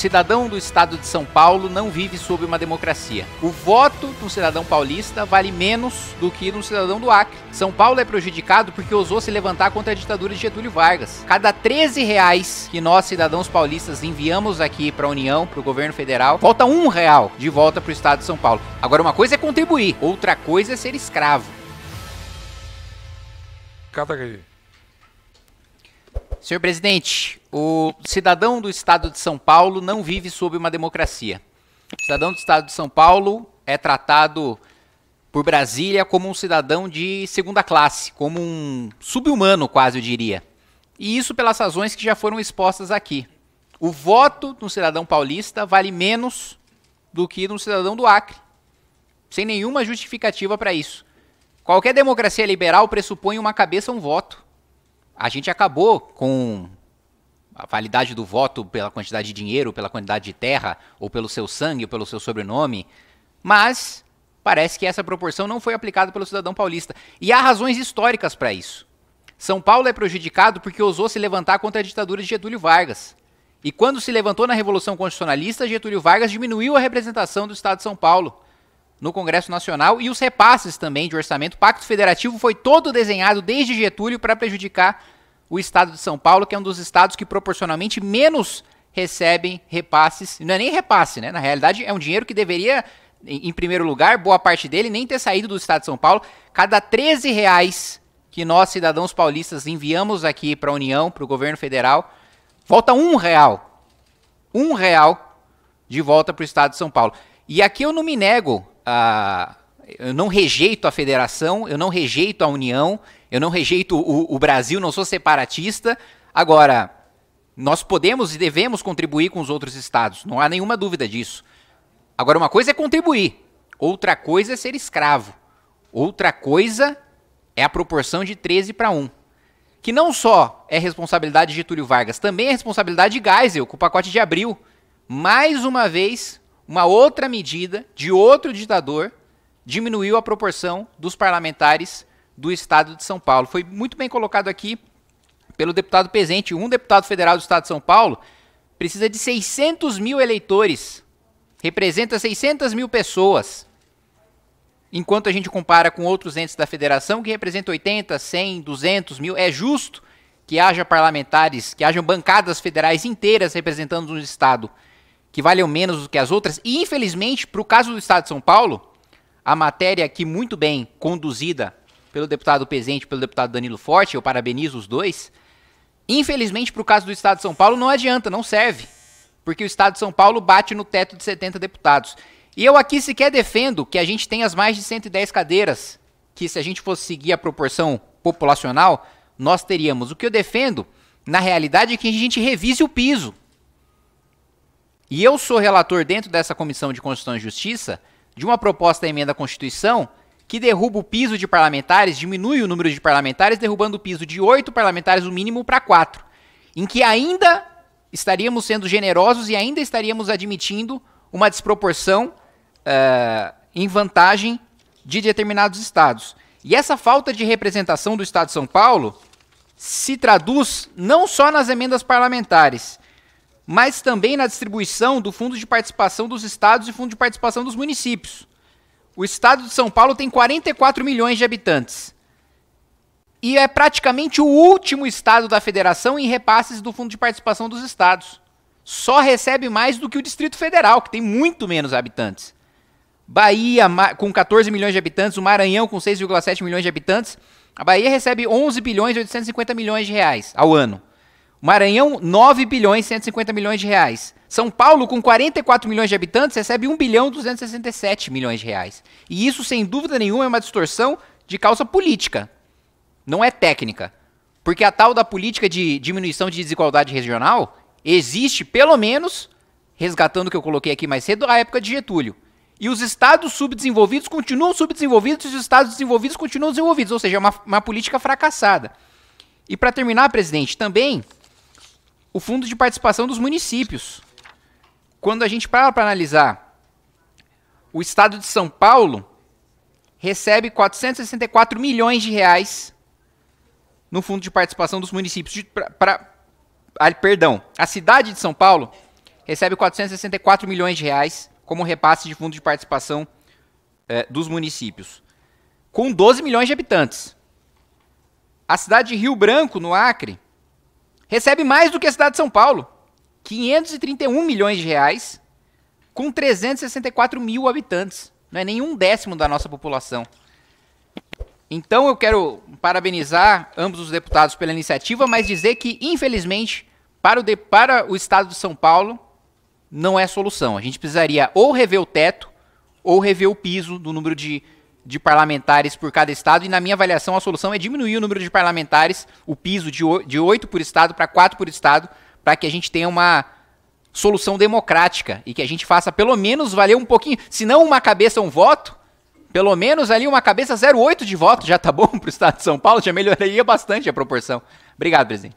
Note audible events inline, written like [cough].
cidadão do estado de São Paulo não vive sob uma democracia. O voto de um cidadão paulista vale menos do que de um cidadão do Acre. São Paulo é prejudicado porque ousou se levantar contra a ditadura de Getúlio Vargas. Cada 13 reais que nós, cidadãos paulistas, enviamos aqui para a União, para o governo federal, falta um real de volta para o estado de São Paulo. Agora, uma coisa é contribuir, outra coisa é ser escravo. Cata aqui. Senhor presidente, o cidadão do estado de São Paulo não vive sob uma democracia. O cidadão do estado de São Paulo é tratado por Brasília como um cidadão de segunda classe, como um subhumano, quase eu diria. E isso pelas razões que já foram expostas aqui. O voto de um cidadão paulista vale menos do que de um cidadão do Acre, sem nenhuma justificativa para isso. Qualquer democracia liberal pressupõe uma cabeça um voto a gente acabou com a validade do voto pela quantidade de dinheiro, pela quantidade de terra, ou pelo seu sangue, ou pelo seu sobrenome, mas parece que essa proporção não foi aplicada pelo cidadão paulista. E há razões históricas para isso. São Paulo é prejudicado porque ousou se levantar contra a ditadura de Getúlio Vargas. E quando se levantou na Revolução Constitucionalista, Getúlio Vargas diminuiu a representação do Estado de São Paulo no Congresso Nacional e os repasses também de orçamento. O Pacto Federativo foi todo desenhado desde Getúlio para prejudicar o estado de São Paulo, que é um dos estados que proporcionalmente menos recebem repasses. Não é nem repasse, né? Na realidade, é um dinheiro que deveria, em primeiro lugar, boa parte dele, nem ter saído do estado de São Paulo. Cada 13 reais que nós, cidadãos paulistas, enviamos aqui para a União, para o governo federal, volta um real. Um real de volta para o estado de São Paulo. E aqui eu não me nego a, eu não rejeito a federação, eu não rejeito a União, eu não rejeito o, o Brasil, não sou separatista. Agora, nós podemos e devemos contribuir com os outros estados, não há nenhuma dúvida disso. Agora, uma coisa é contribuir, outra coisa é ser escravo, outra coisa é a proporção de 13 para 1. Que não só é responsabilidade de Túlio Vargas, também é responsabilidade de Geisel, com o pacote de abril. Mais uma vez, uma outra medida de outro ditador diminuiu a proporção dos parlamentares do estado de São Paulo. Foi muito bem colocado aqui pelo deputado Pezente. Um deputado federal do estado de São Paulo precisa de 600 mil eleitores, representa 600 mil pessoas. Enquanto a gente compara com outros entes da federação que representam 80, 100, 200 mil, é justo que haja parlamentares, que hajam bancadas federais inteiras representando um estado que valham menos do que as outras. E, infelizmente, para o caso do Estado de São Paulo, a matéria aqui muito bem conduzida pelo deputado Pezente e pelo deputado Danilo Forte, eu parabenizo os dois. Infelizmente, para o caso do Estado de São Paulo, não adianta, não serve. Porque o Estado de São Paulo bate no teto de 70 deputados. E eu aqui sequer defendo que a gente tenha as mais de 110 cadeiras, que se a gente fosse seguir a proporção populacional, nós teríamos. O que eu defendo, na realidade, é que a gente revise o piso. E eu sou relator dentro dessa Comissão de Constituição e Justiça de uma proposta de emenda à Constituição que derruba o piso de parlamentares, diminui o número de parlamentares, derrubando o piso de oito parlamentares, o mínimo, para quatro. Em que ainda estaríamos sendo generosos e ainda estaríamos admitindo uma desproporção uh, em vantagem de determinados estados. E essa falta de representação do Estado de São Paulo se traduz não só nas emendas parlamentares, mas também na distribuição do fundo de participação dos estados e fundo de participação dos municípios. O estado de São Paulo tem 44 milhões de habitantes. E é praticamente o último estado da federação em repasses do fundo de participação dos estados. Só recebe mais do que o Distrito Federal, que tem muito menos habitantes. Bahia, com 14 milhões de habitantes, o Maranhão, com 6,7 milhões de habitantes. A Bahia recebe 11 bilhões e 850 milhões de reais ao ano. Maranhão, 9 bilhões e 150 milhões de reais. São Paulo, com 44 milhões de habitantes, recebe 1 bilhão e 267 milhões de reais. E isso, sem dúvida nenhuma, é uma distorção de causa política. Não é técnica. Porque a tal da política de diminuição de desigualdade regional existe, pelo menos, resgatando o que eu coloquei aqui mais cedo, a época de Getúlio. E os estados subdesenvolvidos continuam subdesenvolvidos e os estados desenvolvidos continuam desenvolvidos. Ou seja, é uma, uma política fracassada. E para terminar, presidente, também o fundo de participação dos municípios. Quando a gente para para analisar, o estado de São Paulo recebe 464 milhões de reais no fundo de participação dos municípios. De, pra, pra, ah, perdão, a cidade de São Paulo recebe 464 milhões de reais como repasse de fundo de participação é, dos municípios, com 12 milhões de habitantes. A cidade de Rio Branco, no Acre, recebe mais do que a cidade de São Paulo, 531 milhões de reais, com 364 mil habitantes. Não é nenhum décimo da nossa população. Então eu quero parabenizar ambos os deputados pela iniciativa, mas dizer que, infelizmente, para o, de, para o estado de São Paulo, não é solução. A gente precisaria ou rever o teto ou rever o piso do número de de parlamentares por cada estado, e na minha avaliação a solução é diminuir o número de parlamentares, o piso de, de 8 por estado para 4 por estado, para que a gente tenha uma solução democrática e que a gente faça pelo menos valer um pouquinho, se não uma cabeça, um voto, pelo menos ali uma cabeça 0,8 de voto já tá bom [laughs] para o estado de São Paulo, já melhoraria bastante a proporção. Obrigado, presidente.